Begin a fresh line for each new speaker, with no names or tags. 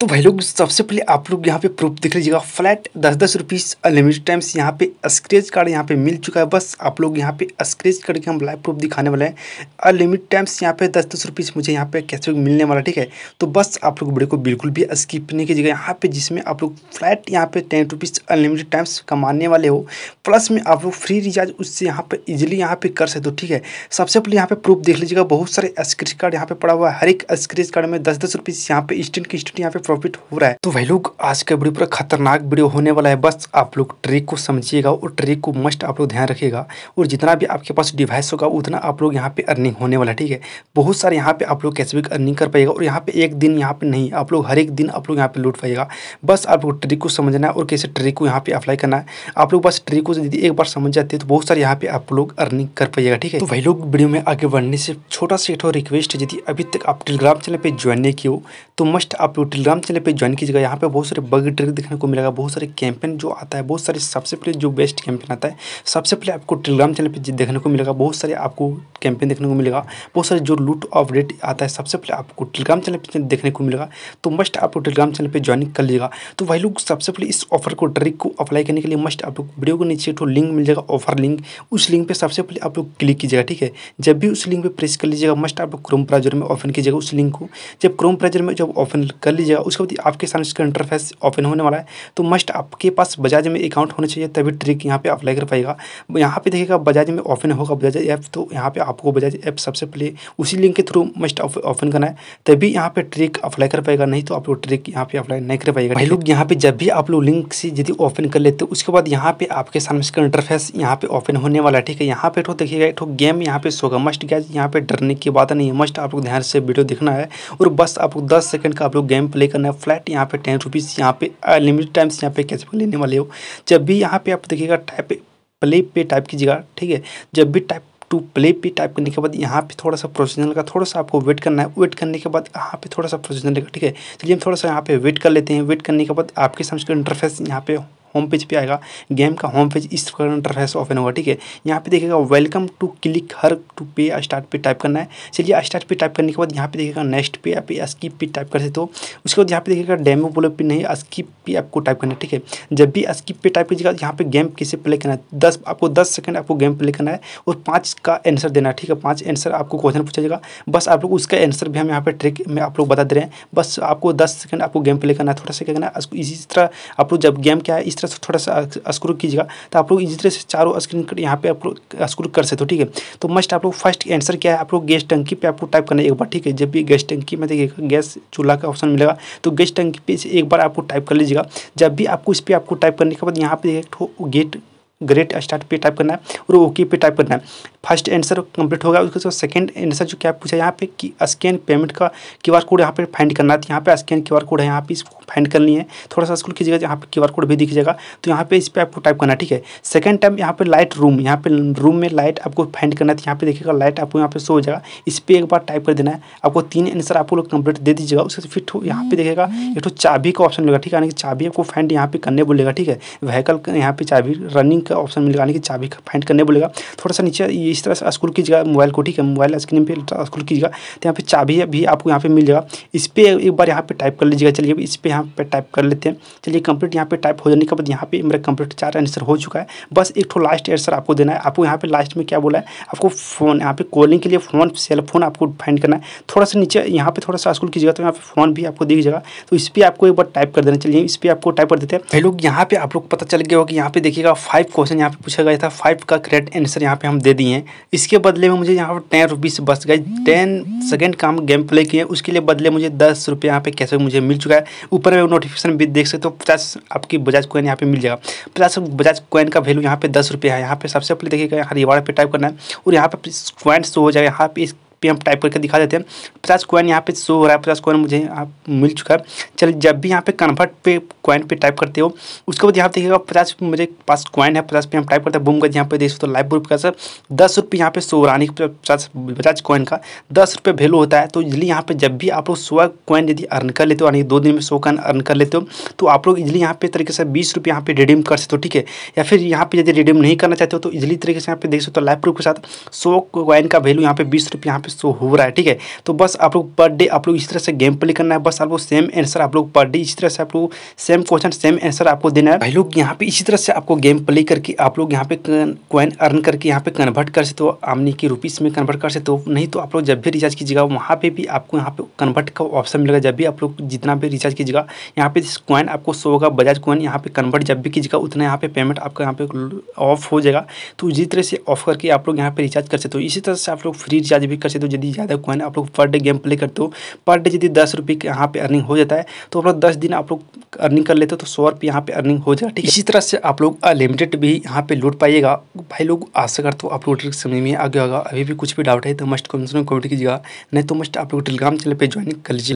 तो भाई लोग सबसे पहले आप लोग यहाँ पे प्रूफ देख लीजिएगा फ्लैट दस दस रुपीस अनलिमिटेड टाइम्स यहाँ पे स्क्रेच कार्ड यहाँ पे मिल चुका है बस आप लोग यहाँ पे स्क्रेच करके हम लाइव प्रूफ दिखाने वाले हैं अनलिमिटेड टाइम्स यहाँ पे दस दस रुपीस मुझे यहाँ पे कैसे मिलने वाला ठीक है तो बस आप लोग वीडियो को बिल्कुल भी स्किप नहीं कीजिएगा यहाँ पे जिसमें आप लोग फ्लैट यहाँ पे टेन रुपीस अनलिमिटेड टाइम्स कमाने वाले हो प्लस में आप लोग फ्री रिचार्ज उससे यहाँ पर इजिली यहाँ पे कर सकते हो ठीक है सबसे पहले यहाँ पे प्रूफ देख लीजिएगा बहुत सारे स्क्रेच कार्ड यहाँ पे पड़ा हुआ है हर एक स्क्रेच कार्ड में दस दस रुपीज़ यहाँ पे इंस्टेंट की इंस्टेंट यहाँ पे प्रॉफिट हो रहा है तो भाई लोग आज का वीडियो पूरा खतरनाक वीडियो होने वाला है बस आप लोग ट्रिक को समझिएगा और ट्रिक को मस्ट आप लोग ध्यान रखिएगा और जितना भी आपके पास डिवाइस होगा उतना आप लोग यहाँ पे अर्निंग होने वाला है ठीक है बहुत सारे यहाँ पे आप लोग कैशबैक अर्निंग कर पाएगा और यहाँ पे एक दिन यहाँ पे नहीं आप लोग हर एक दिन आप लोग यहाँ पे लूट पाएगा बस आप लोग ट्रिक को समझना है और कैसे ट्रिक को यहाँ पे अप्लाई करना है आप लोग बस ट्रिक को यदि एक बार समझ जाते हैं तो बहुत सारे यहाँ पे आप लोग अर्निंग कर पाएगा ठीक है तो भाई लोग वीडियो में आगे बढ़ने से छोटा सा एक रिक्वेस्ट है यदि अभी तक आप टेलीग्राम चैनल पर ज्वाइन नहीं किए तो मस्ट आप लोग टेलीग्राम टेलीग्राम चैनल पे ज्वाइन कीजिएगा यहाँ पे बहुत सारे बग ट्रिक देखने को मिलेगा बहुत सारे कैंपेन जो आता है बहुत सारे सबसे पहले जो बेस्ट कैंपेन आता है सबसे पहले आपको टेलीग्राम चैनल पे देखने को मिलेगा बहुत सारे आपको कैंपेन देखने को मिलेगा बहुत सारे जो लूट अपडेट आता है सबसे पहले आपको टेलीग्राम चैनल पर देखने को मिलेगा तो मस्ट आपको टेलीग्राम चैनल पर ज्वाइन कर लीजिएगा तो भाई लोग सबसे पहले इस ऑफर को ट्रिक को अप्लाई करने के लिए मस्ट आप लोग वीडियो को नीचे तो लिंक मिल जाएगा ऑफर लिंक उस लिंक पर सबसे पहले आप लोग क्लिक कीजिएगा ठीक है जब भी उस लिंक पर प्रेस कर लीजिएगा मस्ट आप लोग क्रोम ब्राउजर में ओपन कीजिएगा उस लिंक को जब क्रोम ब्राउजर में जब ओपन कर लीजिएगा उसके बाद आपके सामने इसका इंटरफेस ओपन होने वाला है तो मस्ट आपके पास बजाज में अकाउंट होना चाहिए तभी ट्रिक यहाँ पे अप्लाई कर पाएगा यहाँ पे देखिएगा बजाज में ओपन होगा बजाज ऐप तो यहाँ पे आपको बजाज ऐप सबसे पहले उसी लिंक के थ्रू मस्ट ओपन करना है तभी यहाँ पे ट्रिक अप्लाई कर पाएगा नहीं तो आप लोग ट्रिक यहाँ पे अप्लाई नहीं कर पाएगा भाई लोग यहाँ पे जब भी आप लोग लिंक से यदि ओपन कर लेते उसके बाद यहाँ पे आपके सामने इसका इंटरफेस यहाँ पे ओपन होने वाला है ठीक है यहाँ पे तो देखिएगा एक गेम यहाँ पे सोगा मस्ट गैज यहाँ पे डरने की बात नहीं है मस्ट आप लोग ध्यान से वीडियो देखना है और बस आप लोग दस सेकंड का आप लोग गेम प्ले करना है फ्लैट यहाँ पे टेन रुपीज़ यहाँ पे अनलिमिटेड टाइम्स यहाँ पे कैशबैक लेने वाले हो जब भी यहाँ पे आप देखिएगा टाइप प्ले पे टाइप कीजिएगा ठीक है जब भी टाइप टू प्ले पे टाइप करने के बाद यहाँ पे थोड़ा सा प्रोसीजनल का थोड़ा सा आपको वेट करना है वेट करने के बाद यहाँ पे थोड़ा सा प्रोसीजनल लेगा ठीक है चलिए हम थोड़ा सा यहाँ पे वेट कर लेते हैं वेट करने के बाद आपके सामने इंटरफेस यहाँ पे होम पेज पे आएगा गेम का होम पेज इस इंटरफेस ओपन होगा ठीक है यहाँ पे देखेगा welcome to click here to पे स्टार्ट पे टाइप करना है चलिए स्टार्ट पे टाइप करने के बाद यहाँ पे देखिएगा नेक्स्ट पे आप स्किप पे टाइप कर सकते हो उसके बाद यहाँ पे देखिएगा डेमो बोलो पे नहीं स्कीप पे आपको टाइप करना है ठीक है जब भी स्किप पे टाइप कीजिएगा यहाँ पे गेम किसे प्ले करना है दस आपको दस सेकंड आपको गेम प्ले करना है और पाँच का आंसर देना है ठीक है पाँच आंसर आपको क्वेश्चन पूछा जाएगा बस आप लोग उसका आंसर भी हम यहाँ पे ट्रिक में आप लोग बता दे रहे हैं बस आपको दस सेकंड आपको गेम प्ले करना है थोड़ा सा क्या करना है इसी तरह आप लोग जब गेम क्या है इस तरह अच्छा सा थोड़ा सा स्क्रू कीजिएगा तो आप लोग इसी तरह से चारों स्क्रीन यहाँ पे आप लोग स्क्रू कर सकते हो ठीक है तो मस्ट आप लोग फर्स्ट आंसर क्या है आप लोग गैस टंकी पे आपको टाइप करना है एक बार ठीक है जब भी गैस टंकी में देखिएगा गैस चूल्हा का ऑप्शन मिलेगा तो गैस टंकी पे एक बार आपको टाइप कर लीजिएगा जब भी आपको इस पर आपको टाइप करने के बाद यहाँ पे एक गेट ग्रेट स्टार्ट पे टाइप करना है और ओके पे टाइप करना है फर्स्ट आंसर कंप्लीट होगा उसके बाद सेकंड आंसर जो क्या पूछा यहाँ पे कि स्कैन पेमेंट का क्यू आर कोड यहाँ पे फाइंड करना था यहाँ पे स्कैन क्यू आर कोड है यहाँ पे इसको फाइंड करनी है थोड़ा सा स्कूल कीजिएगा यहाँ पे क्यू आर कोड भी जाएगा तो यहाँ पे इस पर आपको टाइप करना ठीक है सेकंड टाइम यहाँ पे लाइट रूम यहाँ पे रूम में लाइट आपको फाइंड करना था यहाँ पे देखिएगा लाइट आपको यहाँ पे शो हो जाएगा इस पर एक बार टाइप कर देना है आपको तीन आंसर आपको लोग कंप्लीट दे दीजिएगा उसके फिर यहाँ पे देखेगा एक तो चाबी का ऑप्शन मिलेगा ठीक है यानी कि चाबी आपको फाइंड यहाँ पे करने बोलेगा ठीक है वहीकल यहाँ पे चाबी रनिंग का ऑप्शन मिलेगा यानी कि चाबी फाइंड करने बोलेगा थोड़ा सा नीचे इस तरह से स्क्रोल कीजिएगा मोबाइल को ठीक है मोबाइल स्क्रीन पर स्क्रोल कीजिएगा तो यहाँ पे चाबी भी आपको यहाँ पे मिल जाएगा इस पर एक बार यहाँ पे टाइप कर लीजिएगा चलिए इस पर यहाँ पे टाइप कर लेते हैं चलिए कंप्लीट यहाँ पे टाइप हो जाने के बाद यहाँ पे मेरा कंप्लीट चार आंसर हो चुका है बस एक तो लास्ट आंसर आपको देना है आपको यहाँ पे लास्ट में क्या बोला है आपको फ़ोन यहाँ पे कॉलिंग के लिए फ़ोन सेल फोन आपको फाइंड करना है थोड़ा सा नीचे यहाँ पे थोड़ा सा स्कूल कीजिएगा तो यहाँ पे फ़ोन भी आपको दिख जाएगा तो इस पर आपको एक बार टाइप कर देना चलिए इस पर आपको टाइप कर देते हैं भाई लोग यहाँ पे आप लोग पता चल गया होगा कि यहाँ पे देखिएगा फाइव क्वेश्चन यहाँ पे पूछा गया था फाइव का करेक्ट आंसर यहाँ पे हम दे दिए हैं इसके बदले में मुझे यहाँ पर टेन रुपीज़ बस गए टेन सेकेंड काम गेम प्ले किए उसके लिए बदले मुझे दस रुपये यहाँ पे कैसे मुझे मिल चुका है ऊपर में नोटिफिकेशन भी देख सकते हो पचास आपकी बजाज कोइन यहाँ पे मिल जाएगा पचास बजाज कोइन का वैल्यू यहाँ पे दस रुपये है यहाँ पे सबसे पहले देखिएगा यहाँ रिवार्ड पे टाइप करना है और यहाँ पे क्वाइंट शो हो जाएगा यहाँ पे भी हम टाइप करके दिखा देते हैं पचास कॉइन यहाँ पे शो हो रहा है पचास कॉइन मुझे आप मिल चुका है चलिए जब भी यहाँ पे कन्वर्ट पे कॉइन पे टाइप करते हो उसके बाद यहाँ पे देखिएगा पचास मुझे पास कॉइन है पचास पे हम टाइप करते हैं बूम का यहाँ पे देख सकते लाइव प्रूफ का सर दस रुपये यहाँ पे सो रहा पचास पचास कॉइन का दस रुपये वैल्यू होता है तो इजली यहाँ पे जब भी आप लोग सुबह कॉइन यदि अर्न कर लेते हो यानी दो दिन में सौ कॉइन अर्न कर लेते हो तो आप लोग इजली यहाँ पे तरीके से बीस रुपये यहाँ पे रिडीम कर सकते हो ठीक है या फिर यहाँ पे यदि रिडीम नहीं करना चाहते हो तो इजली तरीके से यहाँ पे देख सकते हो लाइव प्रूफ के साथ सौ कॉइन का वैल्यू यहाँ पे बीस रुपये यहाँ पे शो हो रहा है ठीक है तो बस आप लोग पर डे आप लोग इस तरह से गेम प्ले करना है बस आप लोग सेम आंसर आप लोग पर डे इस तरह से आप लोग सेम क्वेश्चन सेम आंसर आपको देना है भाई लोग यहाँ पे इसी तरह से आपको गेम प्ले करके आप लोग यहाँ पे क्वन अर्न करके यहाँ पे कन्वर्ट कर सकते हो आमनी के रुपीज़ में कन्वर्ट कर सकते हो नहीं तो आप लोग जब भी रिचार्ज कीजिएगा वहाँ पे भी आपको यहाँ पे कन्वर्ट का ऑप्शन मिलेगा जब भी आप लोग जितना भी रिचार्ज कीजिएगा यहाँ पे क्वन आपको सो होगा बजाज क्वन यहाँ पे कन्वर्ट जब भी कीजिएगा उतना यहाँ पे पेमेंट आपका यहाँ पे ऑफ हो जाएगा तो जिस तरह से ऑफ करके आप लोग यहाँ पे रिचार्ज कर सकते हो इसी तरह से आप लोग फ्री रिचार्ज भी कर सकते से तो यदि ज़्यादा कॉइन आप लोग पर डे गेम प्ले करते हो पर डे यदि दस रुपये के यहाँ पे अर्निंग हो जाता है तो आप लोग दस दिन आप लोग अर्निंग कर लेते हो तो सौ रुपये यहाँ पे अर्निंग हो जाएगा ठीक इसी तरह से आप लोग अनलिमिटेड भी यहाँ पे लूट पाइएगा भाई लोग आशा करते हो आप लोग ट्रिक समझ में आ गया होगा अभी भी कुछ भी डाउट है तो मस्ट कमेंट कमेंट कीजिएगा नहीं तो मस्ट आप लोग टेलीग्राम चैनल पर ज्वाइन कर लीजिए